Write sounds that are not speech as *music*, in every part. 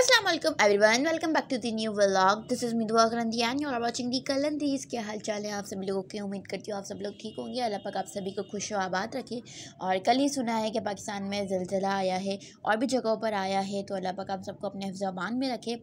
Aslam everyone welcome back to the new vlog this is मिदुआ करंदी and you are watching the कलंदीज़ क्या हाल चाल है आप सभी लोगों की उम्मीद करती हूँ आप सब लोग ठीक होंगे अल्लाह पाक आप सभी को खुश आबाद रखे और कल ही सुना है कि पाकिस्तान में जलजला आया है और भी जगहों पर आया है तो अल्लाह पाक आप सबको अपने हफ्जाबान में रखे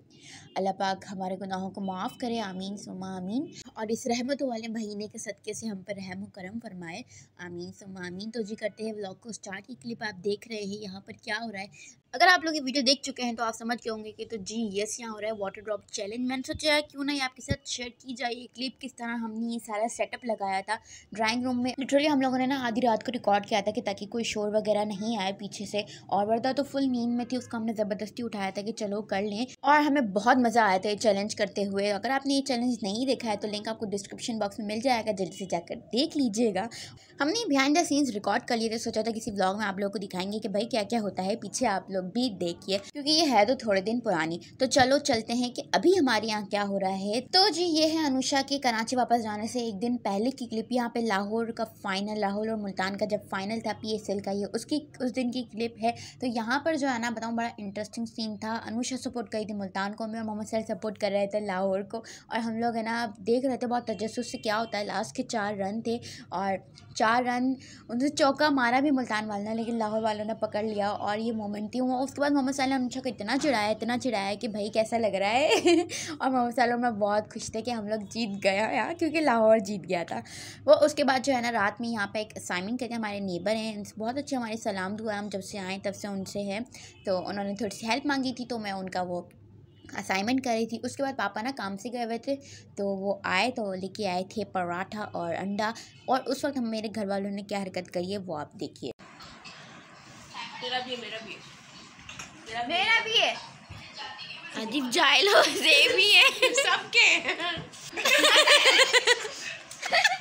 अल्लाह पाक हमारे गुनाहों को माफ़ करे आमीन सुमा आमीन और इस रहमत वाले महीने के सदक़े से हम पर रहम करम फरमाए आमीन सुमा आमीन तो जी करते हैं व्लॉग को स्टार्ट की क्लिप आप देख रहे हैं यहाँ पर क्या हो रहा है अगर आप लोग ये वीडियो देख चुके हैं तो आप समझ के होंगे कि तो जी यस यहाँ हो रहा है वाटर ड्रॉप चैलेंज मैंने सोचा क्यों ना ये आपके साथ शेयर की जाए ये क्लिप किस तरह हमने ये सारा सेटअप लगाया था ड्राइंग रूम में लिटरली हम लोगों ने ना आधी रात को रिकॉर्ड किया था कि ताकि कोई शोर वगैरह नहीं आए पीछे से और वर्दा तो फुल नींद में थी उसका हमने ज़बरदस्ती उठाया था कि चलो कर लें और हमें बहुत मज़ा आया था ये चैलेंज करते हुए अगर आपने ये चैलेंज नहीं देखा है तो लिंक आपको डिस्क्रिप्शन बॉक्स में मिल जाएगा जल्दी से जाकर देख लीजिएगा हमने बिहाइंड द सीन्स रिकॉर्ड कर लिए थे सोचा था किसी ब्लॉग में आप लोगों को दिखाएंगे कि भाई क्या क्या होता है पीछे आप लोग लोग भी देखिए क्योंकि ये है तो थोड़े दिन पुरानी तो चलो चलते हैं कि अभी हमारे यहाँ क्या हो रहा है तो जी ये है अनुषा के कराची वापस जाने से एक दिन पहले की क्लिप यहाँ पे लाहौर का फाइनल लाहौर और मुल्तान का जब फाइनल था पी का ये उसकी उस दिन की क्लिप है तो यहाँ पर जो है ना बताऊँ बड़ा इंटरेस्टिंग सीन था अनुषा सपोर्ट करी थी मुल्तान को मैं और मोहम्मद सैल सपोर्ट कर रहे थे लाहौर को और हम लोग है ना देख रहे थे बहुत तजस्स से क्या होता है लास्ट के चार रन थे और चार रन उनसे चौका मारा भी मुल्तान वालों ने लेकिन लाहौर वालों ने पकड़ लिया और ये मोमेंट थी उसके बाद मोहम्मद साल ने अनुषा को इतना चिढ़ाया इतना चिढ़ाया कि भाई कैसा लग रहा है *laughs* और मोहम्मद साल में बहुत खुश थे कि हम लोग जीत गया यार क्योंकि लाहौर जीत गया था वो उसके बाद जो है ना रात में यहाँ पर एक असाइनमेंट करके हमारे नेबर हैं बहुत अच्छे हमारे सलाम दुआ हम जब से आए तब से उनसे है तो उन्होंने थोड़ी सी हेल्प मांगी थी तो मैं उनका वो असाइनमेंट कर रही थी उसके बाद पापा ना काम से गए हुए थे तो वो आए तो लेके आए थे पराठा और अंडा और उस वक्त हम मेरे घर वालों ने क्या हरकत करी है वो आप देखिए तेरा भी मेरा भी मेरा भी है अजीब जायलो से भी है सबके *laughs*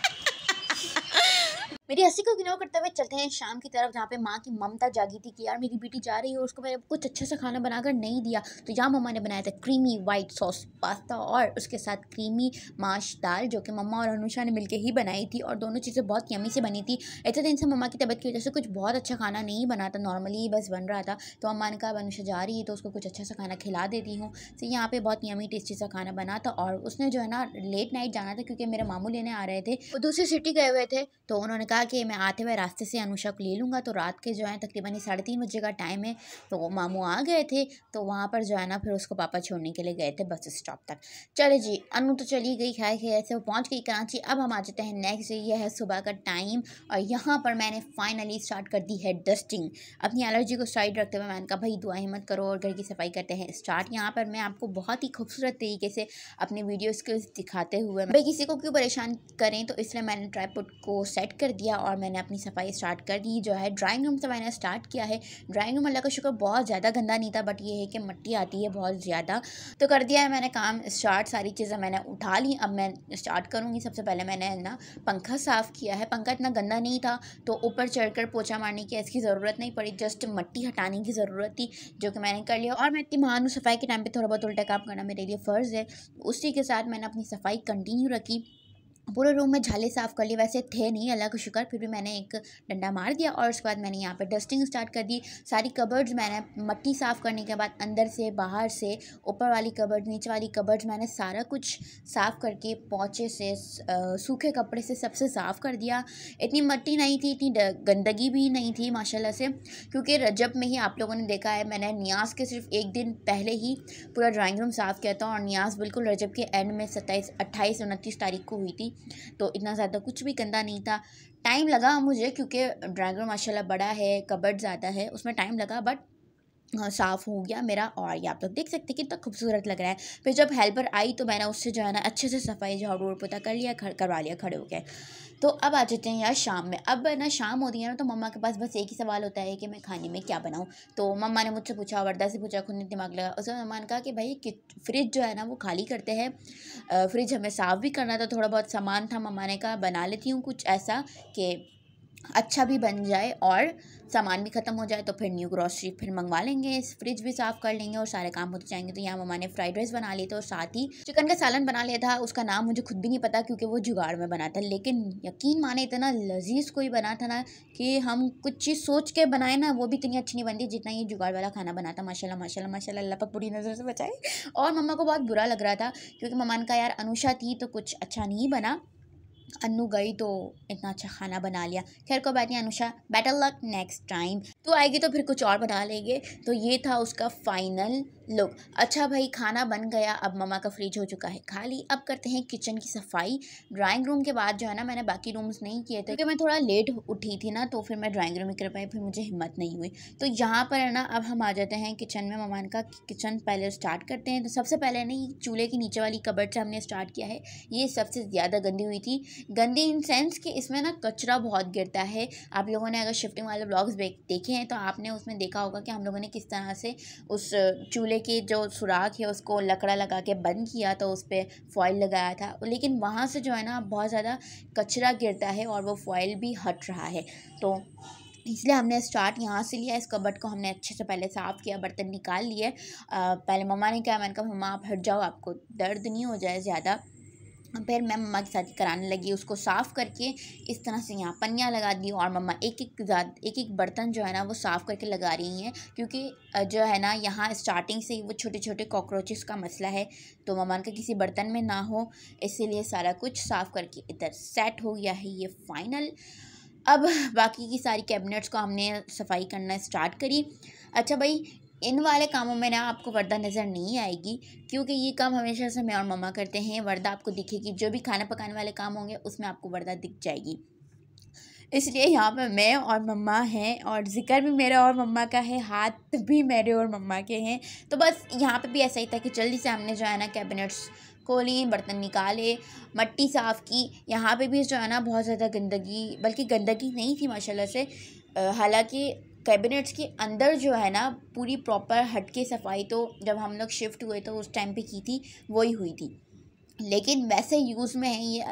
मेरी हंसी को इग्नोर करते हुए चलते हैं शाम की तरफ जहाँ पे माँ की ममता जागी थी कि यार मेरी बेटी जा रही है उसको मैंने कुछ अच्छा सा खाना बनाकर नहीं दिया तो यहाँ मम्मा ने बनाया था क्रीमी वाइट सॉस पास्ता और उसके साथ क्रीमी माश दाल जो कि मम्मा और अनुषा ने मिलकर ही बनाई थी और दोनों चीज़ें बहुत यमी से बनी थी इतने दिन से मम्मा की तबियत की वजह से कुछ बहुत अच्छा खाना नहीं बना था नॉर्मली ही बस बन रहा था तो मम्मा ने कहा अनुषा जा रही है तो उसको कुछ अच्छा सा खाना खिला देती हूँ तो यहाँ पर बहुत यमी टेस्टी सा खाना बना था और उसने जो है ना लेट नाइट जाना था क्योंकि मेरे मामू लेने आ रहे थे वो दूसरी सिटी गए हुए थे तो उन्होंने कहा कहा कि मैं आते हुए रास्ते से अनुषा को ले लूँगा तो रात के जो है तकरीबन ही साढ़े तीन बजे का टाइम है तो मामू आ गए थे तो वहाँ पर जो है ना फिर उसको पापा छोड़ने के लिए गए थे बस स्टॉप तक चले जी अनु तो चली गई खाए खे से वो पहुँच गई कराची अब हम आ जाते हैं नेक्स्ट ये है सुबह का टाइम और यहाँ पर मैंने फाइनली स्टार्ट कर दी है डस्टिंग अपनी एलर्जी को साइड रखते हुए मैंने कहा भाई दुआ हिम्मत करो और घर की सफाई करते हैं स्टार्ट यहाँ पर मैं आपको बहुत ही खूबसूरत तरीके से अपने वीडियो स्किल्स दिखाते हुए भाई किसी को क्यों परेशान करें तो इसलिए मैंने ट्राईपुट को सेट कर दिया किया और मैंने अपनी सफाई स्टार्ट कर दी जो है ड्राइंग रूम से मैंने स्टार्ट किया है ड्राइंग रूम अल्लाह का शुक्र बहुत ज़्यादा गंदा नहीं था बट ये है कि मट्टी आती है बहुत ज़्यादा तो कर दिया है मैंने काम स्टार्ट सारी चीज़ें मैंने उठा ली अब मैं स्टार्ट करूँगी सबसे पहले मैंने ना पंखा साफ़ किया है पंखा इतना गंदा नहीं था तो ऊपर चढ़कर पोछा मारने की इसकी ज़रूरत नहीं पड़ी जस्ट मट्टी हटाने की ज़रूरत थी जो कि मैंने कर लिया और मैं इतनी महान सफाई के टाइम पर थोड़ा बहुत उल्टा काम करना मेरे लिए फ़र्ज़ है उसी के साथ मैंने अपनी सफाई कंटिन्यू रखी पूरे रूम में झाले साफ़ कर लिए वैसे थे नहीं अल्लाह का शुक्र फिर भी मैंने एक डंडा मार दिया और उसके बाद मैंने यहाँ पे डस्टिंग स्टार्ट कर दी सारी कबर्ड्स मैंने मट्टी साफ़ करने के बाद अंदर से बाहर से ऊपर वाली कबर्ड नीचे वाली कबर्ड्स मैंने सारा कुछ साफ़ करके पोचे से सूखे कपड़े से सबसे साफ़ कर दिया इतनी मट्टी नहीं थी इतनी गंदगी भी नहीं थी माशाला से क्योंकि रजब में ही आप लोगों ने देखा है मैंने न्यास के सिर्फ एक दिन पहले ही पूरा ड्राइंग रूम साफ़ किया था और न्यास बिल्कुल रजब के एंड में सत्ताईस अट्ठाईस उनतीस तारीख को हुई थी तो इतना ज़्यादा कुछ भी गंदा नहीं था टाइम लगा मुझे क्योंकि ड्राइवर माशाल्लाह बड़ा है कबर्ड ज़्यादा है उसमें टाइम लगा बट साफ़ हो गया मेरा और ये आप लोग देख सकते हैं कितना खूबसूरत लग रहा है फिर जब हेल्पर आई तो मैंने उससे जो है ना अच्छे से सफाई झाड़ू और पोता कर लिया खड़ करवा लिया खड़े होकर तो अब आ जाते हैं यार शाम में अब ना शाम होती है ना तो मम्मा के पास बस एक ही सवाल होता है कि मैं खाने में क्या बनाऊँ तो मम्मा ने मुझसे पूछा वर्दा से पूछा खुद ने दिमाग लगा उसके मम्मा ने कहा कि भाई फ्रिज जो है ना वो खाली करते हैं फ्रिज हमें साफ़ भी करना था थोड़ा बहुत सामान था मम्मा ने कहा बना लेती हूँ कुछ ऐसा कि अच्छा भी बन जाए और सामान भी ख़त्म हो जाए तो फिर न्यू ग्रॉसरी फिर मंगवा लेंगे फ्रिज भी साफ़ कर लेंगे और सारे काम होते जाएंगे तो यहाँ मम्मा ने फ्राइड राइस बना लिए थे और साथ ही चिकन का सालन बना लिया था उसका नाम मुझे खुद भी नहीं पता क्योंकि वो जुगाड़ में बना था लेकिन यकीन माने इतना लजीज कोई बना था ना कि हम कुछ चीज़ सोच के बनाए ना वो भी इतनी अच्छी नहीं बनती जितना ये जुगाड़ वाला खाना बना था माशा माशा माशा अल्लाह पर बुरी नज़र से बचाए और मम्मा को बहुत बुरा लग रहा था क्योंकि मम्मा का यार अनुषा थी तो कुछ अच्छा नहीं बना अनु गई तो इतना अच्छा खाना बना लिया खैर कोई बात नहीं Anusha better luck next time तो आएगी तो फिर कुछ और बना लेंगे तो ये था उसका फाइनल लुक अच्छा भाई खाना बन गया अब ममा का फ्रिज हो चुका है खाली अब करते हैं किचन की सफाई ड्राइंग रूम के बाद जो है ना मैंने बाकी रूम्स नहीं किए थे क्योंकि मैं थोड़ा लेट उठी थी ना तो फिर मैं ड्राइंग रूम में कर पाई फिर मुझे हिम्मत नहीं हुई तो यहाँ पर है ना अब हम आ जाते हैं किचन में ममान का किचन पहले स्टार्ट करते हैं तो सबसे पहले ना चूल्हे के नीचे वाली कबर से हमने स्टार्ट किया है ये सबसे ज़्यादा गंदी हुई थी गंदी इन सेंस कि इसमें ना कचरा बहुत गिरता है आप लोगों ने अगर शिफ्टिंग वाले ब्लॉग्स देखे हैं तो आपने उसमें देखा होगा कि हम लोगों ने किस तरह से उस चूल्हे की जो सुराख है उसको लकड़ा लगा के बंद किया तो उस पर फॉइल लगाया था लेकिन वहाँ से जो है ना बहुत ज़्यादा कचरा गिरता है और वो फॉइल भी हट रहा है तो इसलिए हमने स्टार्ट यहाँ से लिया इस कबट को हमने अच्छे से पहले साफ़ किया बर्तन निकाल लिए पहले मम्मा ने कहा मैंने कहा मम्मा आप हट जाओ आपको दर्द नहीं हो जाए ज़्यादा फिर मैं मम्मा के साथ कराने लगी उसको साफ़ करके इस तरह से यहाँ पन्नियाँ लगा दी और मम्मा एक एक एक एक बर्तन जो है ना वो साफ़ करके लगा रही हैं क्योंकि जो है ना यहाँ स्टार्टिंग से ही वो छोटे छोटे कॉकरोचेस का मसला है तो मम्मा का किसी बर्तन में ना हो इसीलिए सारा कुछ साफ़ करके इधर सेट हो गया है ये फाइनल अब बाकी की सारी कैबिनेट्स को हमने सफाई करना स्टार्ट करी अच्छा भाई इन वाले कामों में ना आपको वर्दा नज़र नहीं आएगी क्योंकि ये काम हमेशा से मैं और मम्मा करते हैं वर्दा आपको दिखेगी जो भी खाना पकाने वाले काम होंगे उसमें आपको वर्दा दिख जाएगी इसलिए यहाँ पर मैं और मम्मा हैं और जिक्र भी मेरा और मम्मा का है हाथ भी मेरे और मम्मा के हैं तो बस यहाँ पे भी ऐसा ही था कि जल्दी से हमने जो है ना कैबिनेट्स खोली बर्तन निकाले मट्टी साफ़ की यहाँ पे भी जो है ना बहुत ज़्यादा गंदगी बल्कि गंदगी नहीं थी माशाल्लाह से हालांकि कैबिनेट्स के अंदर जो है ना पूरी प्रॉपर हट के सफाई तो जब हम लोग शिफ्ट हुए तो उस टाइम पे की थी वही हुई थी लेकिन वैसे यूज़ में है ये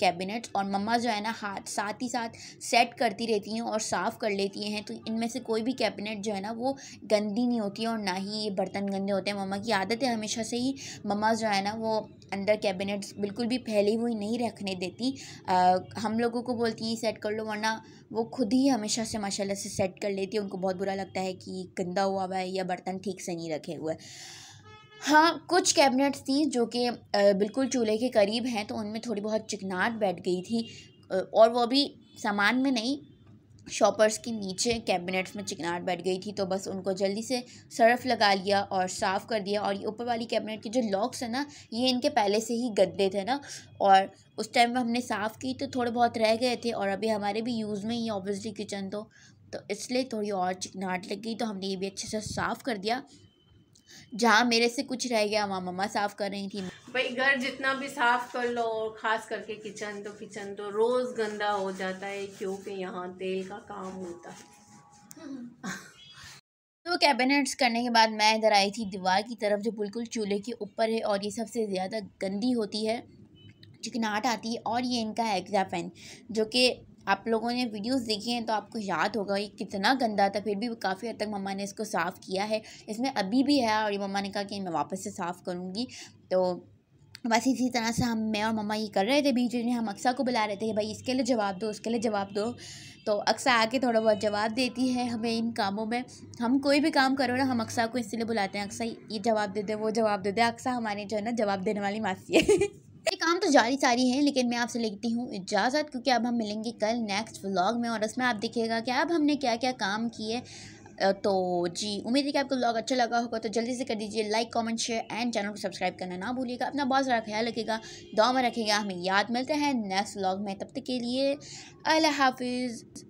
कैबिनेट और मम्मा जो है ना हाथ साथ ही साथ सेट करती रहती हैं और साफ़ कर लेती हैं तो इनमें से कोई भी कैबिनेट जो है ना वो गंदी नहीं होती है और ना ही ये बर्तन गंदे होते हैं मम्मा की आदत है हमेशा से ही मम्मा जो है ना वो अंदर कैबिनेट्स बिल्कुल भी फैली हुई नहीं रखने देती आ, हम लोगों को बोलती हैं सेट कर लो वरना वो खुद ही हमेशा से माशाला से सेट कर लेती है उनको बहुत बुरा लगता है कि गंदा हुआ हुआ है या बर्तन ठीक से नहीं रखे हुए हाँ कुछ कैबिनेट्स थी जो कि बिल्कुल चूल्हे के करीब हैं तो उनमें थोड़ी बहुत चिकनाहट बैठ गई थी और वो भी सामान में नहीं शॉपर्स के नीचे कैबिनेट्स में चिकनाहट बैठ गई थी तो बस उनको जल्दी से सर्फ लगा लिया और साफ़ कर दिया और ये ऊपर वाली कैबिनेट के जो लॉक्स है ना ये इनके पहले से ही गद्दे थे ना और उस टाइम में हमने साफ़ की तो थोड़े बहुत रह गए थे और अभी हमारे भी यूज़ में ही ऑब्वियसली किचन तो तो इसलिए थोड़ी और चिकनाहट लग गई तो हमने ये भी अच्छे से साफ़ कर दिया जहाँ मेरे से कुछ रह गया वहाँ मम्मा साफ़ कर रही थी भाई घर जितना भी साफ़ कर लो और ख़ास करके किचन तो किचन तो रोज़ गंदा हो जाता है क्योंकि यहाँ तेल का काम होता है *laughs* तो कैबिनेट्स करने के बाद मैं इधर आई थी दीवार की तरफ जो बिल्कुल चूल्हे के ऊपर है और ये सबसे ज़्यादा गंदी होती है चिकनाहट आती है और ये इनका एग्जा फैन जो कि आप लोगों ने वीडियोस देखे हैं तो आपको याद होगा ये कितना गंदा था फिर भी काफ़ी हद तक मम्मा ने इसको साफ़ किया है इसमें अभी भी है और ये मम्मा ने कहा कि मैं वापस से साफ़ करूँगी तो बस इसी तरह से हम मैं और मम्मा ये कर रहे थे बीच में हम अक्सा को बुला रहे थे भाई इसके लिए जवाब दो उसके लिए जवाब दो तो अक्सा आके थोड़ा बहुत जवाब देती है हमें इन कामों में हम कोई भी काम करो ना हम अक्सा को इसलिए बुलाते हैं अक्सा ये जवाब दे दे वो जवाब दे दे अक्सा हमारे जो है ना जवाब देने वाली मासी है *laughs* ये काम तो जारी सारी है लेकिन मैं आपसे लेती हूँ इजाज़त क्योंकि अब हम मिलेंगे कल नेक्स्ट व्लॉग में और उसमें आप देखिएगा कि अब हमने क्या क्या काम किए तो जी उम्मीद है कि आपको ब्लॉग अच्छा लगा होगा तो जल्दी से कर दीजिए like comment share and channel को सब्सक्राइब करना ना भूलिएगा अपना बहुत सारा ख्याल रखिएगा दुआ में रखिएगा हमें याद मिलते हैं नेक्स्ट व्लॉग में तब तक के लिए अल्लाह हाफिज़